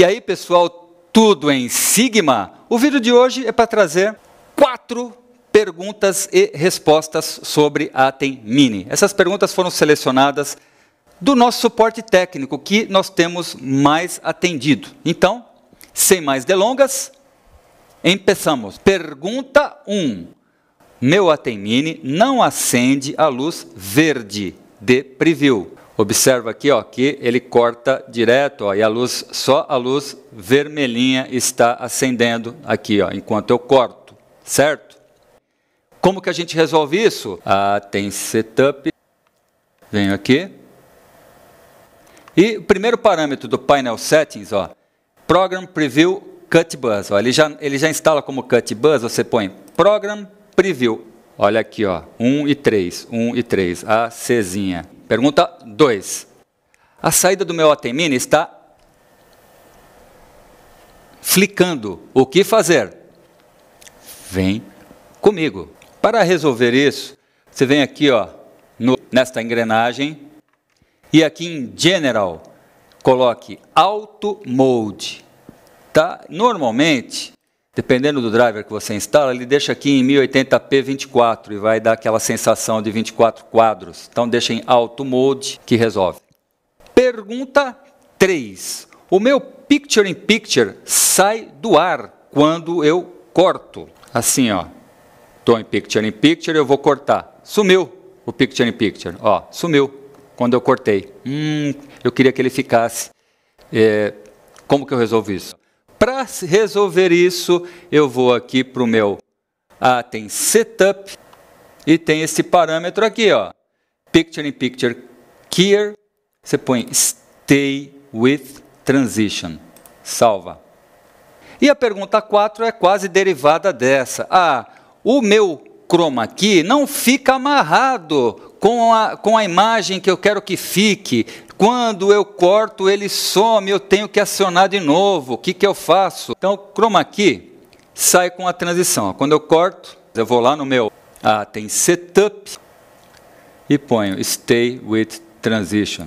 E aí, pessoal, tudo em Sigma? O vídeo de hoje é para trazer quatro perguntas e respostas sobre a Atem Mini. Essas perguntas foram selecionadas do nosso suporte técnico que nós temos mais atendido. Então, sem mais delongas, Empeçamos. Pergunta 1. Meu Mini não acende a luz verde de preview. Observa aqui ó, que ele corta direto ó, e a luz, só a luz vermelhinha está acendendo aqui, ó, enquanto eu corto, certo? Como que a gente resolve isso? Ah, tem setup. Venho aqui. E o primeiro parâmetro do painel settings, ó, Program Preview Cut Buzz. Ó, ele, já, ele já instala como Cut Buzz, você põe Program Preview. Olha aqui, ó, 1 e 3, 1 e 3, a Czinha. Pergunta 2. A saída do meu atemina está flicando. O que fazer? Vem comigo. Para resolver isso, você vem aqui ó, no, nesta engrenagem e aqui em General, coloque Auto Mode. Tá? Normalmente, dependendo do driver que você instala, ele deixa aqui em 1080p 24 e vai dar aquela sensação de 24 quadros. Então deixa em Auto Mode que resolve. Pergunta 3. O meu Picture in Picture sai do ar quando eu corto. Assim, ó. Estou em Picture in Picture, eu vou cortar. Sumiu o Picture in Picture. Ó, sumiu quando eu cortei. Hum, eu queria que ele ficasse. É, como que eu resolvo isso? Para resolver isso, eu vou aqui para o meu. Ah, tem setup e tem esse parâmetro aqui, ó. Picture in picture keyer. Você põe stay with transition. Salva. E a pergunta 4 é quase derivada dessa. Ah, o meu chroma key não fica amarrado com a, com a imagem que eu quero que fique. Quando eu corto, ele some, eu tenho que acionar de novo. O que, que eu faço? Então, o chroma key sai com a transição. Quando eu corto, eu vou lá no meu, ah, tem setup e ponho stay with transition.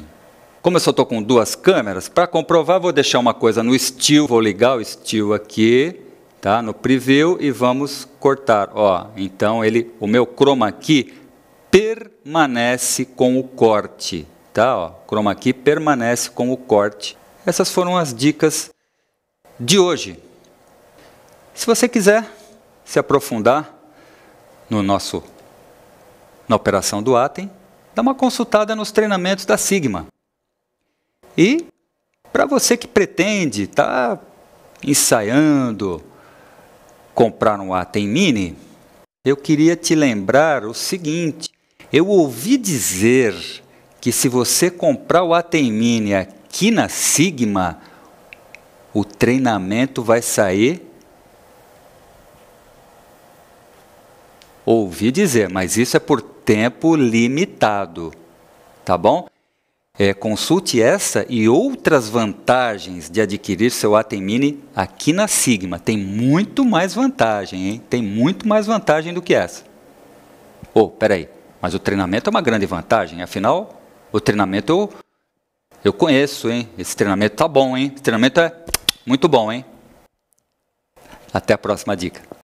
Como eu só estou com duas câmeras, para comprovar, vou deixar uma coisa no steel, vou ligar o steel aqui, tá? No preview e vamos cortar, ó. Então ele, o meu chroma key permanece com o corte tá? Ó, chroma key permanece com o corte. Essas foram as dicas de hoje. Se você quiser se aprofundar no nosso na operação do Atem, dá uma consultada nos treinamentos da Sigma. E para você que pretende estar tá ensaiando comprar um Atem Mini, eu queria te lembrar o seguinte: eu ouvi dizer que se você comprar o Atemine aqui na Sigma, o treinamento vai sair. Ouvi dizer, mas isso é por tempo limitado, tá bom? É, consulte essa e outras vantagens de adquirir seu Mini aqui na Sigma. Tem muito mais vantagem, hein? Tem muito mais vantagem do que essa. Oh, peraí, mas o treinamento é uma grande vantagem, afinal, o treinamento eu, eu conheço, hein? Esse treinamento tá bom, hein? Esse treinamento é muito bom, hein? Até a próxima dica.